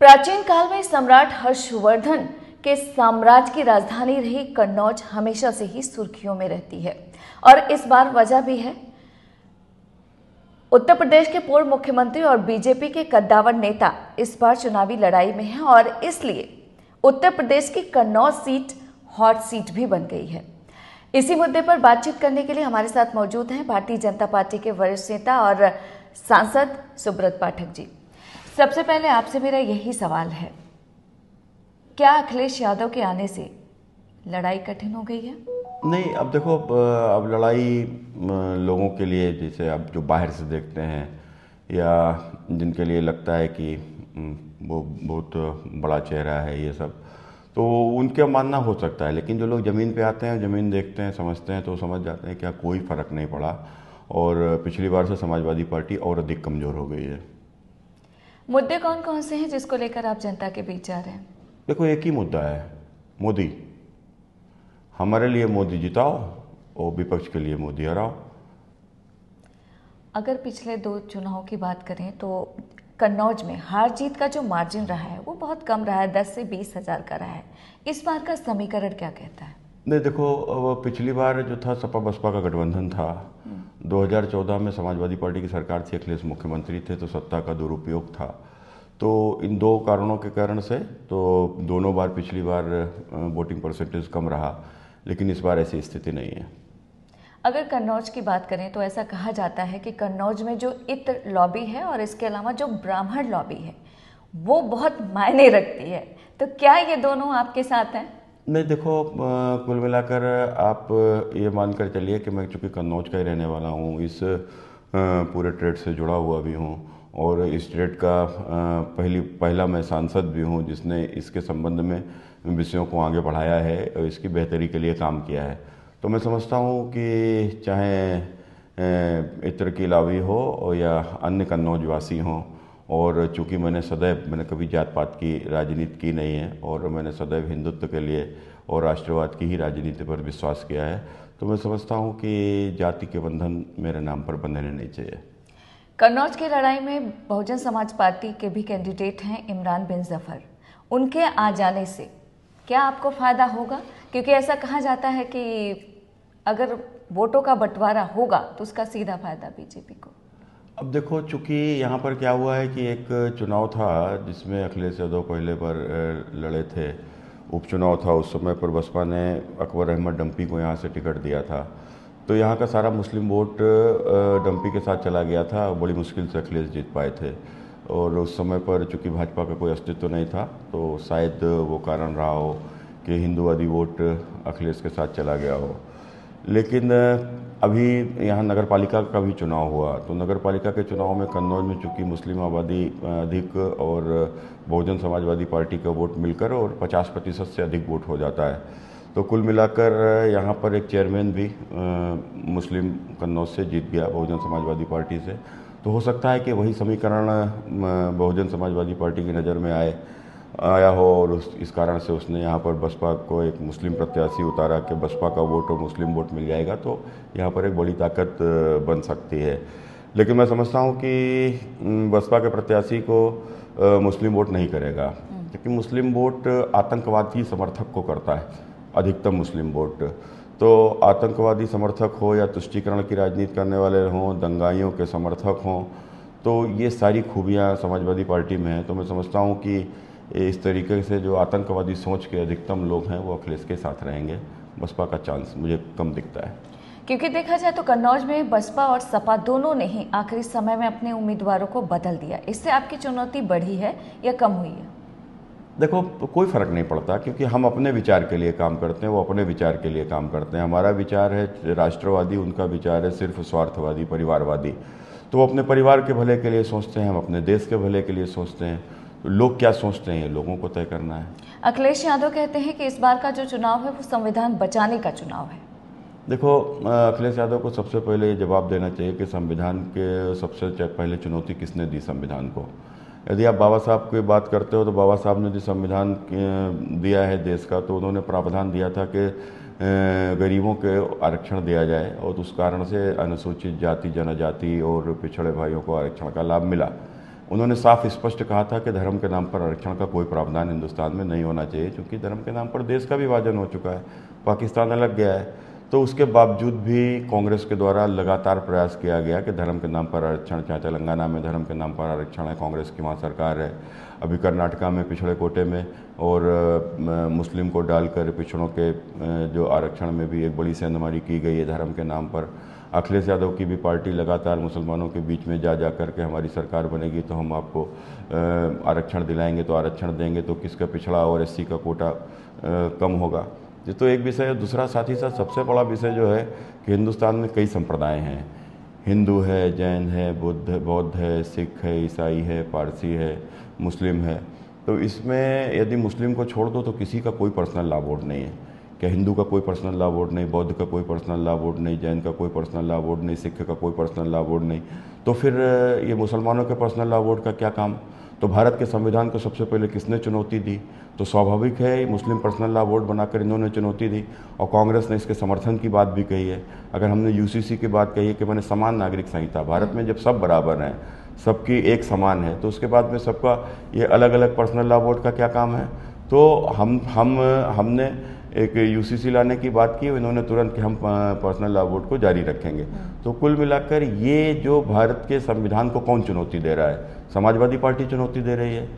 प्राचीन काल में सम्राट हर्षवर्धन के साम्राज्य की राजधानी रही कन्नौज हमेशा से ही सुर्खियों में रहती है और इस बार वजह भी है उत्तर प्रदेश के पूर्व मुख्यमंत्री और बीजेपी के कद्दावर नेता इस बार चुनावी लड़ाई में हैं और इसलिए उत्तर प्रदेश की कन्नौज सीट हॉट सीट भी बन गई है इसी मुद्दे पर बातचीत करने के लिए हमारे साथ मौजूद हैं भारतीय जनता पार्टी के वरिष्ठ नेता और सांसद सुब्रत पाठक जी सबसे पहले आपसे मेरा यही सवाल है क्या अखिलेश यादव के आने से लड़ाई कठिन हो गई है नहीं अब देखो अब, अब लड़ाई लोगों के लिए जैसे अब जो बाहर से देखते हैं या जिनके लिए लगता है कि वो बहुत बड़ा चेहरा है ये सब तो उनका मानना हो सकता है लेकिन जो लोग ज़मीन पे आते हैं ज़मीन देखते हैं समझते हैं तो समझ जाते हैं क्या कोई फ़र्क नहीं पड़ा और पिछली बार से समाजवादी पार्टी और अधिक कमज़ोर हो गई है मुद्दे कौन कौन से हैं जिसको लेकर आप जनता के बीच जा रहे हैं देखो एक ही मुद्दा है मोदी हमारे लिए मोदी जिताओ और विपक्ष के लिए मोदी हराओ अगर पिछले दो चुनाव की बात करें तो कन्नौज में हार जीत का जो मार्जिन रहा है वो बहुत कम रहा है दस से बीस हजार का रहा है इस बार का समीकरण क्या कहता है नहीं देखो पिछली बार जो था सपा बसपा का गठबंधन था 2014 में समाजवादी पार्टी की सरकार थी अखिलेश मुख्यमंत्री थे तो सत्ता का दुरुपयोग था तो इन दो कारणों के कारण से तो दोनों बार पिछली बार वोटिंग परसेंटेज कम रहा लेकिन इस बार ऐसी स्थिति नहीं है अगर कन्नौज की बात करें तो ऐसा कहा जाता है कि कन्नौज में जो इत्र लॉबी है और इसके अलावा जो ब्राह्मण लॉबी है वो बहुत मायने रखती है तो क्या ये दोनों आपके साथ हैं नहीं देखो कुल मिलाकर आप ये मान कर चलिए कि मैं चूँकि कन्नौज का ही रहने वाला हूँ इस पूरे ट्रेड से जुड़ा हुआ भी हूँ और इस ट्रेड का पहली पहला मैं सांसद भी हूँ जिसने इसके संबंध में विषयों को आगे बढ़ाया है और इसकी बेहतरी के लिए काम किया है तो मैं समझता हूँ कि चाहे इत्र की लावी हो या अन्य कन्नौजवासी हों और चूँकि मैंने सदैव मैंने कभी जात पात की राजनीति की नहीं है और मैंने सदैव हिंदुत्व के लिए और राष्ट्रवाद की ही राजनीति पर विश्वास किया है तो मैं समझता हूँ कि जाति के बंधन मेरे नाम पर बंधने नहीं चाहिए कन्नौज की लड़ाई में बहुजन समाज पार्टी के भी कैंडिडेट हैं इमरान बिन जफर उनके आ जाने से क्या आपको फ़ायदा होगा क्योंकि ऐसा कहा जाता है कि अगर वोटों का बंटवारा होगा तो उसका सीधा फायदा बीजेपी को अब देखो चूंकि यहाँ पर क्या हुआ है कि एक चुनाव था जिसमें अखिलेश यादव पहले पर लड़े थे उपचुनाव था उस समय पर बसपा ने अकबर अहमद डम्पी को यहाँ से टिकट दिया था तो यहाँ का सारा मुस्लिम वोट डम्पी के साथ चला गया था बड़ी मुश्किल से अखिलेश जीत पाए थे और उस समय पर चूंकि भाजपा का कोई अस्तित्व नहीं था तो शायद वो कारण रहा हो कि हिंदूवादी वोट अखिलेश के साथ चला गया हो लेकिन अभी यहाँ नगर पालिका का भी चुनाव हुआ तो नगर पालिका के चुनाव में कन्नौज में चूंकि मुस्लिम आबादी अधिक और बहुजन समाजवादी पार्टी का वोट मिलकर और 50 प्रतिशत से अधिक वोट हो जाता है तो कुल मिलाकर यहाँ पर एक चेयरमैन भी आ, मुस्लिम कन्नौज से जीत गया बहुजन समाजवादी पार्टी से तो हो सकता है कि वही समीकरण बहुजन समाजवादी पार्टी की नज़र में आए आया हो और उस इस कारण से उसने यहाँ पर बसपा को एक मुस्लिम प्रत्याशी उतारा कि बसपा का वोट और मुस्लिम वोट मिल जाएगा तो यहाँ पर एक बड़ी ताकत बन सकती है लेकिन मैं समझता हूँ कि बसपा के प्रत्याशी को मुस्लिम वोट नहीं करेगा क्योंकि मुस्लिम वोट आतंकवादी समर्थक को करता है अधिकतम मुस्लिम वोट तो आतंकवादी समर्थक हो या तुष्टिकरण की राजनीति करने वाले हों दंगाइयों के समर्थक हों तो ये सारी खूबियाँ समाजवादी पार्टी में हैं तो मैं समझता हूँ कि इस तरीके से जो आतंकवादी सोच के अधिकतम लोग हैं वो अखिलेश के साथ रहेंगे बसपा का चांस मुझे कम दिखता है क्योंकि देखा जाए तो कन्नौज में बसपा और सपा दोनों ने ही आखिरी समय में अपने उम्मीदवारों को बदल दिया इससे आपकी चुनौती बढ़ी है या कम हुई है देखो कोई फ़र्क नहीं पड़ता क्योंकि हम अपने विचार के लिए काम करते हैं वो अपने विचार के लिए काम करते हैं हमारा विचार है राष्ट्रवादी उनका विचार है सिर्फ स्वार्थवादी परिवारवादी तो वो अपने परिवार के भले के लिए सोचते हैं हम अपने देश के भले के लिए सोचते हैं लोग क्या सोचते हैं लोगों को तय करना है अखिलेश यादव कहते हैं कि इस बार का जो चुनाव है वो संविधान बचाने का चुनाव है देखो अखिलेश यादव को सबसे पहले ये जवाब देना चाहिए कि संविधान के सबसे पहले चुनौती किसने दी संविधान को यदि आप बाबा साहब की बात करते हो तो बाबा साहब ने जो संविधान दिया है देश का तो उन्होंने प्रावधान दिया था कि गरीबों के आरक्षण दिया जाए और उस कारण से अनुसूचित जाति जनजाति और पिछड़े भाइयों को आरक्षण का लाभ मिला उन्होंने साफ स्पष्ट कहा था कि धर्म के नाम पर आरक्षण का कोई प्रावधान हिंदुस्तान में नहीं होना चाहिए क्योंकि धर्म के नाम पर देश का विभाजन हो चुका है पाकिस्तान अलग गया है तो उसके बावजूद भी कांग्रेस के द्वारा लगातार प्रयास किया गया कि धर्म के नाम पर आरक्षण चाहे तेलंगाना में धर्म के नाम पर आरक्षण है कांग्रेस की वहाँ सरकार है अभी कर्नाटका में पिछड़े कोटे में और मुस्लिम को डालकर पिछड़ों के जो आरक्षण में भी एक बड़ी सेंधमारी की गई है धर्म के नाम पर अखिलेश यादव की भी पार्टी लगातार मुसलमानों के बीच में जा जा करके हमारी सरकार बनेगी तो हम आपको आरक्षण दिलाएंगे तो आरक्षण देंगे तो किसका पिछड़ा और एससी का कोटा कम होगा ये तो एक विषय है दूसरा साथ ही साथ सबसे बड़ा विषय जो है कि हिंदुस्तान में कई संप्रदाय हैं हिंदू है जैन है बुद्ध बौद्ध है सिख है ईसाई है पारसी है मुस्लिम है तो इसमें यदि मुस्लिम को छोड़ दो तो किसी का कोई पर्सनल लाभ नहीं है क्या हिंदू का कोई पर्सनल लॉ बोर्ड नहीं बौद्ध का कोई पर्सनल लॉ बोर्ड नहीं जैन का कोई पर्सनल लॉ बोर्ड नहीं सिख का कोई पर्सनल लॉ बोर्ड नहीं तो फिर ये मुसलमानों के पर्सनल लॉ बोर्ड का क्या काम तो भारत के संविधान को सबसे पहले किसने चुनौती दी तो स्वाभाविक है मुस्लिम पर्सनल लॉ बोर्ड बनाकर इन्होंने चुनौती दी और कांग्रेस ने इसके समर्थन की बात भी कही है अगर हमने यूसीसी की बात कही है कि मैंने समान नागरिक संहिता भारत में जब सब बराबर हैं सबकी एक समान है तो उसके बाद में सबका ये अलग अलग पर्सनल लॉ बोर्ड का क्या काम है तो हम हम हमने एक यूसीसी लाने की बात की इन्होंने तुरंत कि हम पर्सनल लॉ बोर्ड को जारी रखेंगे हाँ। तो कुल मिलाकर ये जो भारत के संविधान को कौन चुनौती दे रहा है समाजवादी पार्टी चुनौती दे रही है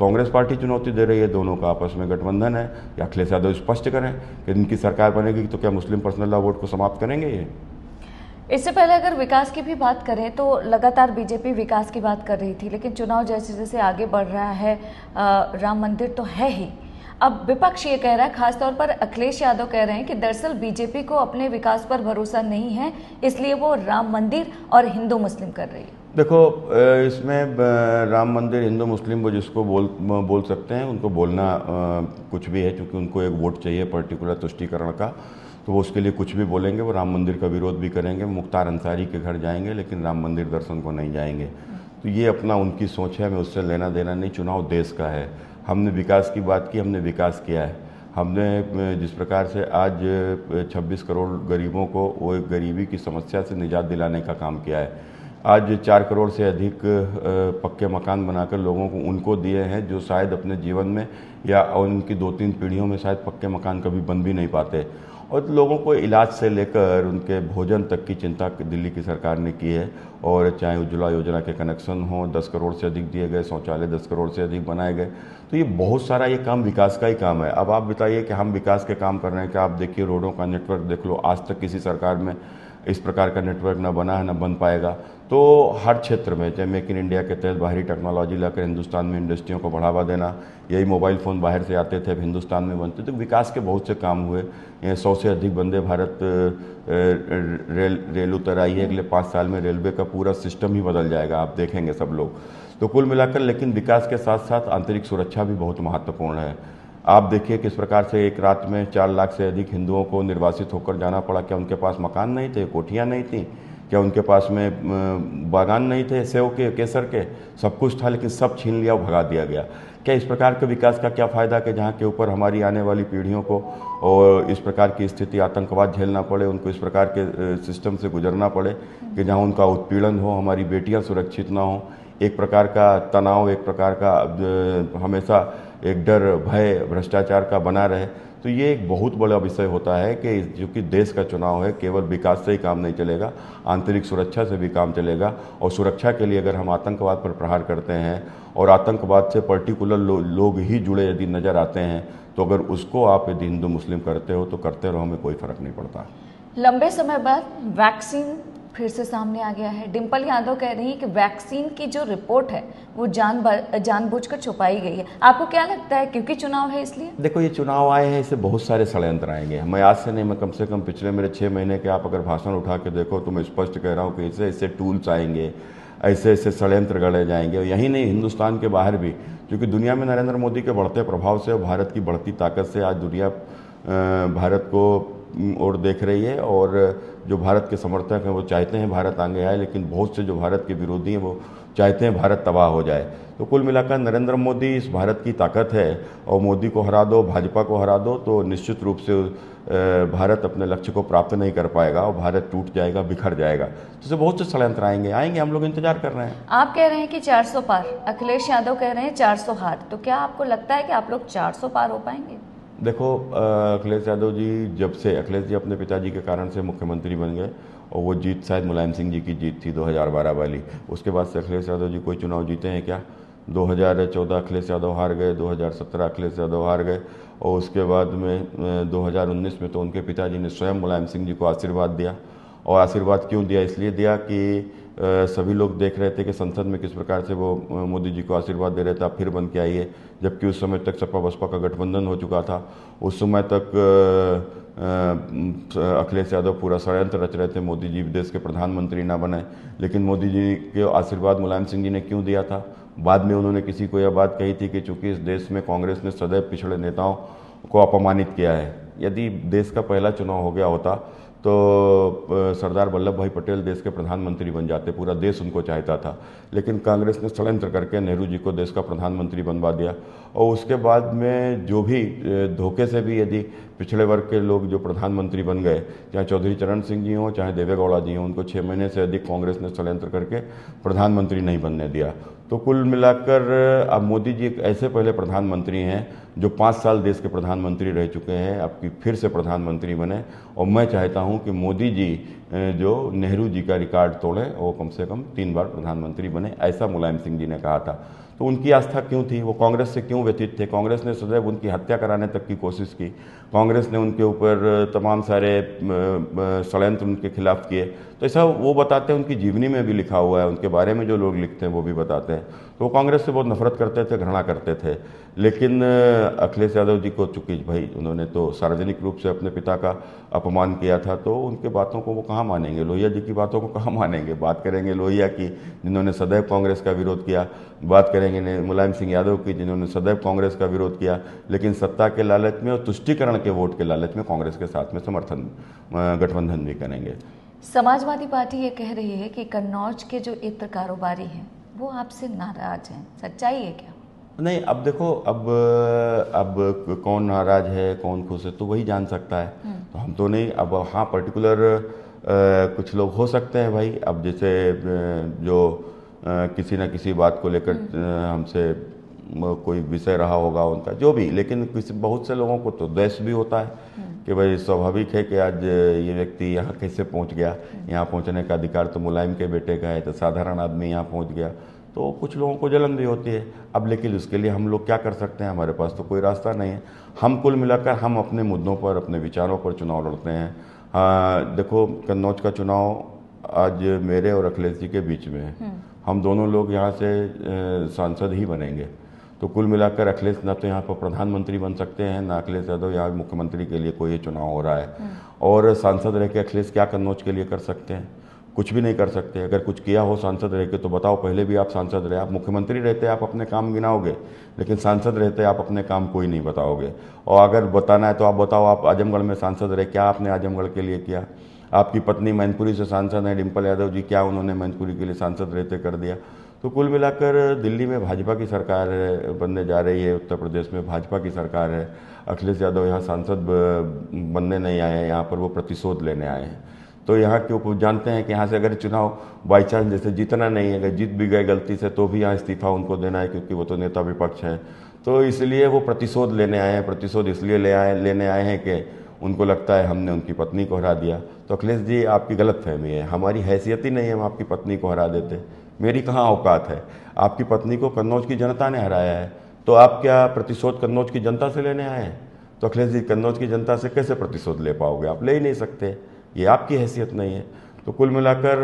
कांग्रेस पार्टी चुनौती दे रही है दोनों का आपस में गठबंधन है या अखिलेश यादव स्पष्ट करें कि इनकी सरकार बनेगी तो क्या मुस्लिम पर्सनल लॉ बोर्ड को समाप्त करेंगे ये इससे पहले अगर विकास की भी बात करें तो लगातार बीजेपी विकास की बात कर रही थी लेकिन चुनाव जैसे जैसे आगे बढ़ रहा है राम मंदिर तो है ही अब विपक्ष ये कह रहा है खासतौर पर अखिलेश यादव कह रहे हैं कि दरअसल बीजेपी को अपने विकास पर भरोसा नहीं है इसलिए वो राम मंदिर और हिंदू मुस्लिम कर रही है देखो इसमें राम मंदिर हिंदू मुस्लिम वो जिसको बोल बोल सकते हैं उनको बोलना कुछ भी है क्योंकि उनको एक वोट चाहिए पर्टिकुलर तुष्टिकरण का तो वो उसके लिए कुछ भी बोलेंगे वो राम मंदिर का विरोध भी करेंगे मुख्तार अंसारी के घर जाएंगे लेकिन राम मंदिर दर्शन को नहीं जाएंगे तो ये अपना उनकी सोच है मैं उससे लेना देना नहीं चुनाव देश का है हमने विकास की बात की हमने विकास किया है हमने जिस प्रकार से आज 26 करोड़ गरीबों को वो एक गरीबी की समस्या से निजात दिलाने का काम किया है आज चार करोड़ से अधिक पक्के मकान बनाकर लोगों को उनको दिए हैं जो शायद अपने जीवन में या उनकी दो तीन पीढ़ियों में शायद पक्के मकान कभी बन भी नहीं पाते और तो लोगों को इलाज से लेकर उनके भोजन तक की चिंता दिल्ली की सरकार ने की है और चाहे उज्ज्वला योजना के कनेक्शन हों दस करोड़ से अधिक दिए गए शौचालय दस करोड़ से अधिक बनाए गए तो ये बहुत सारा ये काम विकास का ही काम है अब आप बताइए कि हम विकास के काम कर रहे हैं कि आप देखिए रोडों का नेटवर्क देख लो आज तक किसी सरकार में इस प्रकार का नेटवर्क ना बना है ना बन पाएगा तो हर क्षेत्र में चाहे मेक इन इंडिया के तहत बाहरी टेक्नोलॉजी लाकर हिंदुस्तान में इंडस्ट्रियों को बढ़ावा देना यही मोबाइल फ़ोन बाहर से आते थे अब हिंदुस्तान में बनते थे तो विकास के बहुत से काम हुए सौ से अधिक वंदे भारत रेल रेल उतर आई है अगले पाँच साल में रेलवे का पूरा सिस्टम ही बदल जाएगा आप देखेंगे सब लोग तो कुल मिलाकर लेकिन विकास के साथ साथ आंतरिक सुरक्षा भी बहुत महत्वपूर्ण है आप देखिए किस प्रकार से एक रात में चार लाख से अधिक हिंदुओं को निर्वासित होकर जाना पड़ा क्या उनके पास मकान नहीं थे कोठियाँ नहीं थीं क्या उनके पास में बागान नहीं थे सेव के केसर के सब कुछ था लेकिन सब छीन लिया और भगा दिया गया क्या इस प्रकार के विकास का क्या फ़ायदा कि जहाँ के ऊपर हमारी आने वाली पीढ़ियों को और इस प्रकार की स्थिति आतंकवाद झेलना पड़े उनको इस प्रकार के सिस्टम से गुजरना पड़े कि जहाँ उनका उत्पीड़न हो हमारी बेटियाँ सुरक्षित ना हों एक प्रकार का तनाव एक प्रकार का हमेशा एक डर भय भ्रष्टाचार का बना रहे तो ये एक बहुत बड़ा विषय होता है कि जो कि देश का चुनाव है केवल विकास से ही काम नहीं चलेगा आंतरिक सुरक्षा से भी काम चलेगा और सुरक्षा के लिए अगर हम आतंकवाद पर प्रहार करते हैं और आतंकवाद से पर्टिकुलर लो, लोग ही जुड़े यदि नज़र आते हैं तो अगर उसको आप यदि हिंदू मुस्लिम करते हो तो करते रहो हमें कोई फ़र्क नहीं पड़ता लंबे समय बाद वैक्सीन फिर से सामने आ गया है डिम्पल यादव कह रही है कि वैक्सीन की जो रिपोर्ट है वो जान जानबूझकर छुपाई गई है आपको क्या लगता है क्योंकि चुनाव है इसलिए देखो ये चुनाव आए हैं इससे बहुत सारे षडयंत्र आएंगे मैं आज से नहीं मैं कम से कम पिछले मेरे छः महीने के आप अगर भाषण उठा के देखो तो मैं स्पष्ट कह रहा हूँ कि ऐसे ऐसे टूल्स आएंगे ऐसे ऐसे षडयंत्र गढ़े जाएंगे और यहीं नहीं हिंदुस्तान के बाहर भी क्योंकि दुनिया में नरेंद्र मोदी के बढ़ते प्रभाव से और भारत की बढ़ती ताकत से आज दुनिया भारत को और देख रही है और जो भारत के समर्थक हैं वो चाहते हैं भारत आगे आए लेकिन बहुत से जो भारत के विरोधी हैं वो चाहते हैं भारत तबाह हो जाए तो कुल मिलाकर नरेंद्र मोदी इस भारत की ताकत है और मोदी को हरा दो भाजपा को हरा दो तो निश्चित रूप से भारत अपने लक्ष्य को प्राप्त नहीं कर पाएगा और भारत टूट जाएगा बिखर जाएगा तो उसे बहुत से षडयंत्र आएंगे आएंगे हम लोग इंतजार कर रहे हैं आप कह रहे हैं कि 400 पार अखिलेश यादव कह रहे हैं 400 हार तो क्या आपको लगता है कि आप लोग 400 पार हो पाएंगे देखो अखिलेश यादव जी जब से अखिलेश जी अपने पिताजी के कारण से मुख्यमंत्री बन गए और वो जीत शायद मुलायम सिंह जी की जीत थी 2012 वाली उसके बाद से अखिलेश यादव जी कोई चुनाव जीते हैं क्या 2014 अखिलेश यादव हार गए 2017 अखिलेश यादव हार गए और उसके बाद में 2019 में तो उनके पिताजी ने स्वयं मुलायम सिंह जी को आशीर्वाद दिया और आशीर्वाद क्यों दिया इसलिए दिया कि सभी लोग देख रहे थे कि संसद में किस प्रकार से वो मोदी जी को आशीर्वाद दे रहे थे आप फिर बन के आइए जबकि उस समय तक सपा बसपा का गठबंधन हो चुका था उस समय तक अखिलेश यादव पूरा षडयंत्र रच रहे थे मोदी जी देश के प्रधानमंत्री ना बने लेकिन मोदी जी के आशीर्वाद मुलायम सिंह जी ने क्यों दिया था बाद में उन्होंने किसी को यह बात कही थी कि चूंकि इस देश में कांग्रेस ने सदैव पिछड़े नेताओं को अपमानित किया है यदि देश का पहला चुनाव हो गया होता तो सरदार वल्लभ भाई पटेल देश के प्रधानमंत्री बन जाते पूरा देश उनको चाहता था लेकिन कांग्रेस ने षडयंत्र करके नेहरू जी को देश का प्रधानमंत्री बनवा दिया और उसके बाद में जो भी धोखे से भी यदि पिछड़े वर्ग के लोग जो प्रधानमंत्री बन गए चाहे चौधरी चरण सिंह जी हों चाहे देवेगौड़ा जी हों उनको छः महीने से अधिक कांग्रेस ने षडयंत्र करके प्रधानमंत्री नहीं बनने दिया तो कुल मिलाकर अब मोदी जी एक ऐसे पहले प्रधानमंत्री हैं जो पाँच साल देश के प्रधानमंत्री रह चुके हैं अब की फिर से प्रधानमंत्री बने और मैं चाहता हूं कि मोदी जी जो नेहरू जी का रिकॉर्ड तोड़े वो कम से कम तीन बार प्रधानमंत्री बने ऐसा मुलायम सिंह जी ने कहा था तो उनकी आस्था क्यों थी वो कांग्रेस से क्यों व्यतीत थे कांग्रेस ने सदैव उनकी हत्या कराने तक की कोशिश की कांग्रेस ने उनके ऊपर तमाम सारे षडयंत्र उनके खिलाफ किए तो ऐसा वो बताते हैं उनकी जीवनी में भी लिखा हुआ है उनके बारे में जो लोग लिखते हैं वो भी बताते हैं तो वो कांग्रेस से बहुत नफरत करते थे घृणा करते थे लेकिन अखिलेश यादव जी को चूंकि भाई उन्होंने तो सार्वजनिक रूप से अपने पिता का अपमान किया था तो उनके बातों को वो कहाँ मानेंगे लोहिया जी की बातों को कहाँ मानेंगे बात करेंगे लोहिया की जिन्होंने सदैव कांग्रेस का विरोध किया बात करेंगे मुलायम सिंह यादव की जिन्होंने सदैव कांग्रेस का विरोध किया लेकिन सत्ता के लालच में और तुष्टिकरण के वोट के लालच में कांग्रेस के साथ में समर्थन गठबंधन भी करेंगे समाजवादी पार्टी ये कह रही है कि कन्नौज के जो इत्र कारोबारी हैं वो आपसे नाराज हैं सच्चाई है क्या नहीं अब देखो अब अब कौन नाराज है कौन खुश है तो वही जान सकता है हम्म। तो हम तो नहीं अब हाँ पर्टिकुलर आ, कुछ लोग हो सकते हैं भाई अब जैसे जो आ, किसी ना किसी बात को लेकर हम्म। हमसे कोई विषय रहा होगा उनका जो भी लेकिन किसी बहुत से लोगों को तो द्वेष भी होता है हम्म। कि भाई स्वाभाविक है कि आज ये व्यक्ति यहाँ कैसे पहुँच गया यहाँ पहुँचने का अधिकार तो मुलायम के बेटे का है तो साधारण आदमी यहाँ पहुँच गया तो कुछ लोगों को जलन भी होती है अब लेकिन उसके लिए हम लोग क्या कर सकते हैं हमारे पास तो कोई रास्ता नहीं है हम कुल मिलाकर हम अपने मुद्दों पर अपने विचारों पर चुनाव लड़ते हैं आ, हाँ, देखो कन्नौज का चुनाव आज मेरे और अखिलेश जी के बीच में है हम्म। हम दोनों लोग यहाँ से सांसद ही बनेंगे तो कुल मिलाकर अखिलेश ना तो यहाँ पर प्रधानमंत्री बन सकते हैं ना अखिलेश यादव यहाँ मुख्यमंत्री के लिए कोई चुनाव हो रहा है हम्म। और सांसद रह के अखिलेश क्या कन्नौज के लिए कर सकते हैं कुछ भी नहीं कर सकते अगर कुछ किया हो सांसद रह के तो बताओ पहले भी आप सांसद रहे आप मुख्यमंत्री रहते आप अपने काम गिनाओगे लेकिन सांसद रहते आप अपने काम कोई नहीं बताओगे और अगर बताना है तो आप बताओ आप आजमगढ़ में सांसद रहे क्या आपने आजमगढ़ के लिए किया आपकी पत्नी मैनपुरी से सांसद हैं डिम्पल यादव जी क्या उन्होंने मैनपुरी के लिए सांसद रहते कर दिया तो कुल मिलाकर दिल्ली में भाजपा की सरकार बनने जा रही है उत्तर प्रदेश में भाजपा की सरकार है अखिलेश यादव यहाँ सांसद बनने नहीं आए हैं यहाँ पर वो प्रतिशोध लेने आए हैं तो यहाँ के जानते हैं कि यहाँ से अगर चुनाव बाई चांस जैसे जीतना नहीं है अगर जीत भी गए गलती से तो भी यहाँ इस्तीफा उनको देना है क्योंकि वो तो नेता विपक्ष हैं तो इसलिए वो प्रतिशोध लेने आए हैं प्रतिशोध इसलिए ले आए लेने आए हैं कि उनको लगता है हमने उनकी पत्नी को हरा दिया तो अखिलेश जी आपकी गलत फहमी है हमारी हैसियत ही नहीं है हम आपकी पत्नी को हरा देते मेरी कहाँ औकात है आपकी पत्नी को कन्नौज की जनता ने हराया है तो आप क्या प्रतिशोध कन्नौज की जनता से लेने आए हैं तो अखिलेश जी कन्नौज की जनता से कैसे प्रतिशोध ले पाओगे आप ले ही नहीं सकते ये आपकी हैसियत नहीं है तो कुल मिलाकर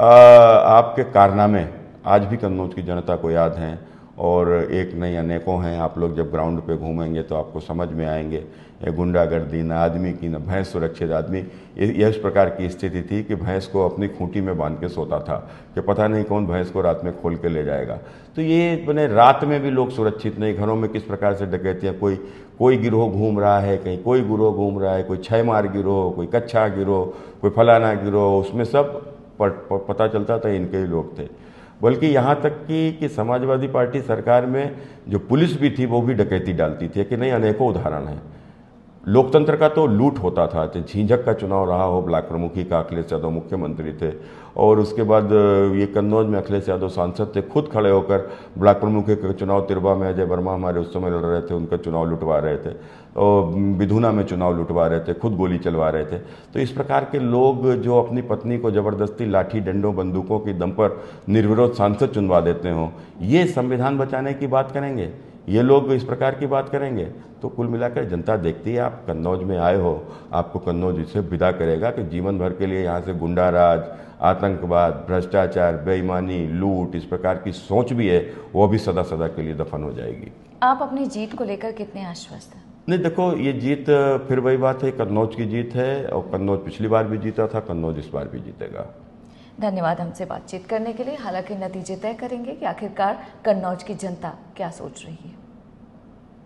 आपके कारनामे आज भी कन्नौज की जनता को याद हैं और एक नहीं अनेकों हैं आप लोग जब ग्राउंड पे घूमेंगे तो आपको समझ में आएंगे ये गुंडागर्दी न आदमी की ना भैंस सुरक्षित आदमी यह इस प्रकार की स्थिति थी कि भैंस को अपनी खूंटी में बांध के सोता था कि पता नहीं कौन भैंस को रात में खोल के ले जाएगा तो ये मैंने रात में भी लोग सुरक्षित नहीं घरों में किस प्रकार से डकैतियाँ कोई कोई गिरोह घूम रहा है कहीं कोई गिरोह घूम रहा है कोई छयमार गिरोह कोई कच्छा गिरोह कोई फलाना गिरोह उसमें सब पर, पर, पता चलता था इनके ही लोग थे बल्कि यहाँ तक कि कि समाजवादी पार्टी सरकार में जो पुलिस भी थी वो भी डकैती डालती थी कि नहीं अनेकों उदाहरण हैं लोकतंत्र का तो लूट होता था तो का चुनाव रहा हो ब्लैक प्रमुखी का अखिलेश यादव मुख्यमंत्री थे और उसके बाद ये कन्नौज में अखिलेश यादव सांसद थे खुद खड़े होकर ब्लैक प्रमुखी का चुनाव तिरबा में अजय वर्मा हमारे उस समय लड़ रहे थे उनका चुनाव लुटवा रहे थे और बिधुना में चुनाव लुटवा रहे थे खुद गोली चलवा रहे थे तो इस प्रकार के लोग जो अपनी पत्नी को ज़बरदस्ती लाठी डंडों बंदूकों के दम पर निर्विरोध सांसद चुनवा देते हों ये संविधान बचाने की बात करेंगे ये लोग इस प्रकार की बात करेंगे तो कुल मिलाकर जनता देखती है आप कन्नौज में आए हो आपको कन्नौज से विदा करेगा कि जीवन भर के लिए यहाँ से गुंडा राज आतंकवाद भ्रष्टाचार बेईमानी लूट इस प्रकार की सोच भी है वो भी सदा सदा के लिए दफन हो जाएगी आप अपनी जीत को लेकर कितने आश्वस्त हैं नहीं देखो ये जीत फिर वही बात है कन्नौज की जीत है और कन्नौज पिछली बार भी जीता था कन्नौज इस बार भी जीतेगा धन्यवाद हमसे बातचीत करने के लिए हालांकि नतीजे तय करेंगे कि आखिरकार कन्नौज की जनता क्या सोच रही है